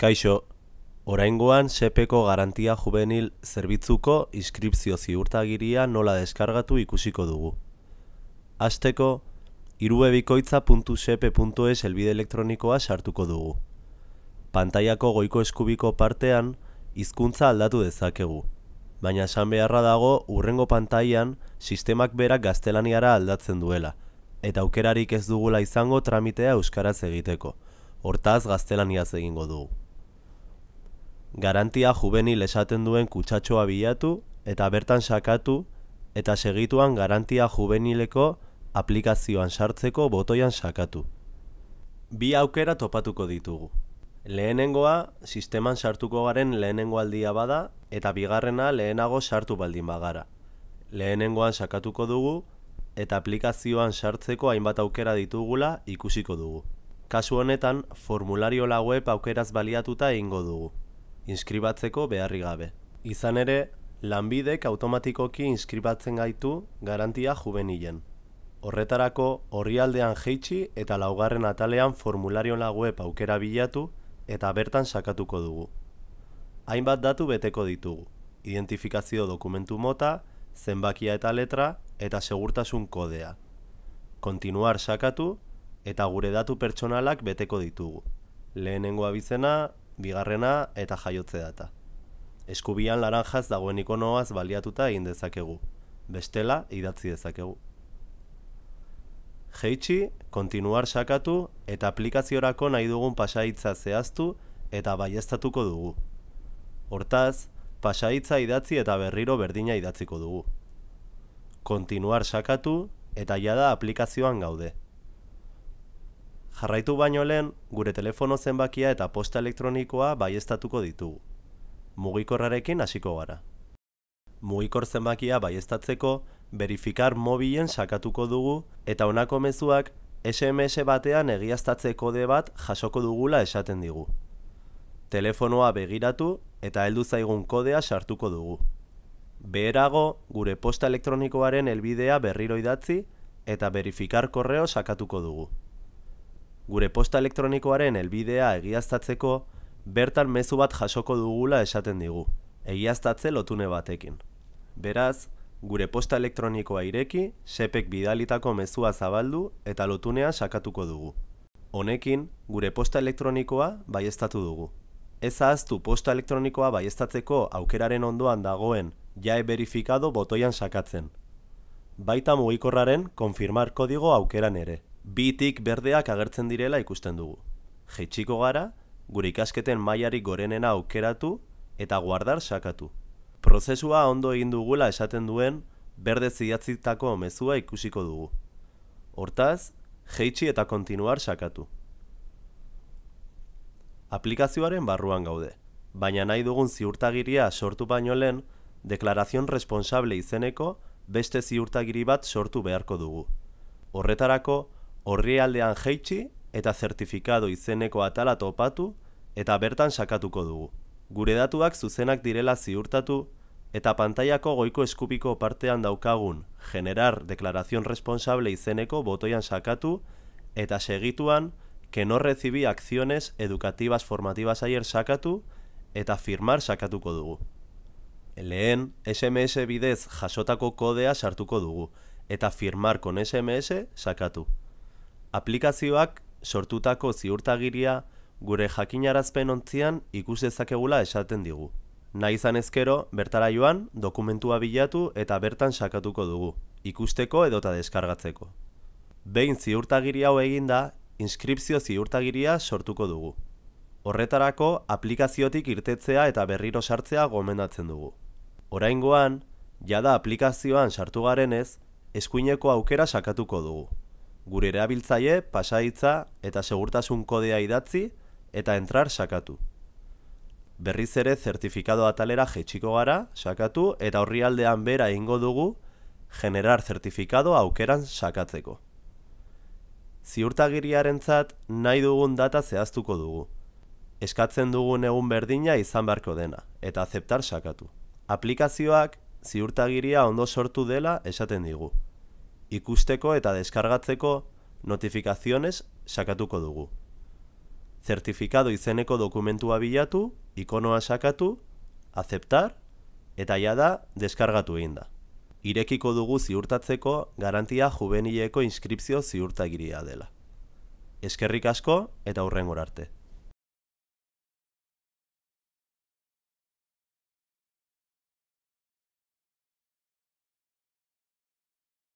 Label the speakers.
Speaker 1: Kaixo, oraingoan sepeko garantia juvenil zerbitzuko inskripzio ziurtagiria nola deskargatu ikusiko dugu. Asteko, irubebikoitza.sepe.es elbide elektronikoa sartuko dugu. Pantaiako goiko eskubiko partean, hizkuntza aldatu dezakegu. Baina esan beharra dago, urrengo pantaian, sistemak berak gaztelaniara aldatzen duela, eta aukerarik ez dugula izango tramitea euskaraz egiteko. Hortaz gaztelaniaz egingo dugu garantia juvenil esaten duen kutsatxoa bilatu eta bertan sakatu eta segituan garantia juvenileko aplikazioan sartzeko botoian sakatu. Bi aukera topatuko ditugu. Lehenengoa, sisteman sartuko garen lehenengo aldia bada eta bigarrena lehenago sartu baldin bagara. Lehenengoan sakatuko dugu eta aplikazioan sartzeko hainbat aukera ditugula ikusiko dugu. Kasu honetan, formulario la web aukeraz baliatuta egingo dugu inskribatzeko beharri gabe. Izan ere, lanbidek automatikoki inskribatzen gaitu garantia juvenilen. Horretarako, horri aldean jeitsi eta laugarren atalean formulario lagu aukera bilatu eta bertan sakatuko dugu. Hainbat datu beteko ditugu, identifikazio dokumentu mota, zenbakia eta letra eta segurtasun kodea. Kontinuar sakatu eta gure datu pertsonalak beteko ditugu. Lehenengo abizena, bigarrena eta jaiotze data. Eskubian laranjaz dagoen ikonoaz baliatuta egin dezakegu. Bestela idatzi dezakegu. Jeitsi, kontinuar sakatu eta aplikaziorako nahi dugun pasaitza zehaztu eta baiestatuko dugu. Hortaz, pasaitza idatzi eta berriro berdina idatziko dugu. Kontinuar sakatu eta jada aplikazioan gaude. Jarraitu baino lehen, gure telefono zenbakia eta posta elektronikoa baiestatuko ditugu. Mugikorrarekin hasiko gara. Mugikor zenbakia baiestatzeko, verifikar mobilen sakatuko dugu eta honako mezuak SMS batean egiaztatze kode bat jasoko dugula esaten digu. Telefonoa begiratu eta heldu zaigun kodea sartuko dugu. Beherago, gure posta elektronikoaren helbidea berriro idatzi eta verifikar korreo sakatuko dugu gure posta elektronikoaren helbidea egiaztatzeko, bertan mezu bat jasoko dugula esaten digu, egiaztatze lotune batekin. Beraz, gure posta elektronikoa ireki, sepek bidalitako mezua zabaldu eta lotunea sakatuko dugu. Honekin, gure posta elektronikoa baiestatu dugu. Ez ahaztu posta elektronikoa baiestatzeko aukeraren ondoan dagoen jae berifikado botoian sakatzen. Baita mugikorraren konfirmar kodigo aukeran ere bitik berdeak agertzen direla ikusten dugu. Jeitsiko gara, gure ikasketen mailari gorenena aukeratu eta guardar sakatu. Prozesua ondo egin dugula esaten duen berde ziatzitako mezua ikusiko dugu. Hortaz, jeitsi eta kontinuar sakatu. Aplikazioaren barruan gaude, baina nahi dugun ziurtagiria sortu baino lehen, deklarazion responsable izeneko beste ziurtagiri bat sortu beharko dugu. Horretarako, horri aldean eta zertifikado izeneko atala topatu eta bertan sakatuko dugu. Gure datuak zuzenak direla ziurtatu eta pantaiako goiko eskupiko partean daukagun generar deklarazion responsable izeneko botoian sakatu eta segituan que no recibi akziones edukatibas formatibas aier sakatu eta firmar sakatuko dugu. Lehen SMS bidez jasotako kodea sartuko dugu eta firmar kon SMS sakatu aplikazioak sortutako ziurtagiria gure jakinarazpen ontzian ikus dezakegula esaten digu. Nahi izan ezkero, bertara joan, dokumentua bilatu eta bertan sakatuko dugu, ikusteko edota deskargatzeko. Behin ziurtagiri hau eginda, inskripzio ziurtagiria sortuko dugu. Horretarako, aplikaziotik irtetzea eta berriro sartzea gomendatzen dugu. Oraingoan, jada aplikazioan sartu garenez, eskuineko aukera sakatuko dugu gure erabiltzaile pasaitza eta segurtasun kodea idatzi eta entrar sakatu. Berriz ere zertifikado atalera jetxiko gara, sakatu eta horri aldean bera ingo dugu generar zertifikado aukeran sakatzeko. Ziurtagiriaren zat, nahi dugun data zehaztuko dugu. Eskatzen dugun egun berdina izan beharko dena, eta aceptar sakatu. Aplikazioak ziurtagiria ondo sortu dela esaten digu ikusteko eta deskargatzeko notifikaziones sakatuko dugu. Zertifikado izeneko dokumentua bilatu, ikonoa sakatu, aceptar, eta jada deskargatu egin da. Irekiko dugu ziurtatzeko garantia juvenileko inskripzio ziurtagiria dela. Eskerrik asko eta hurrengor arte.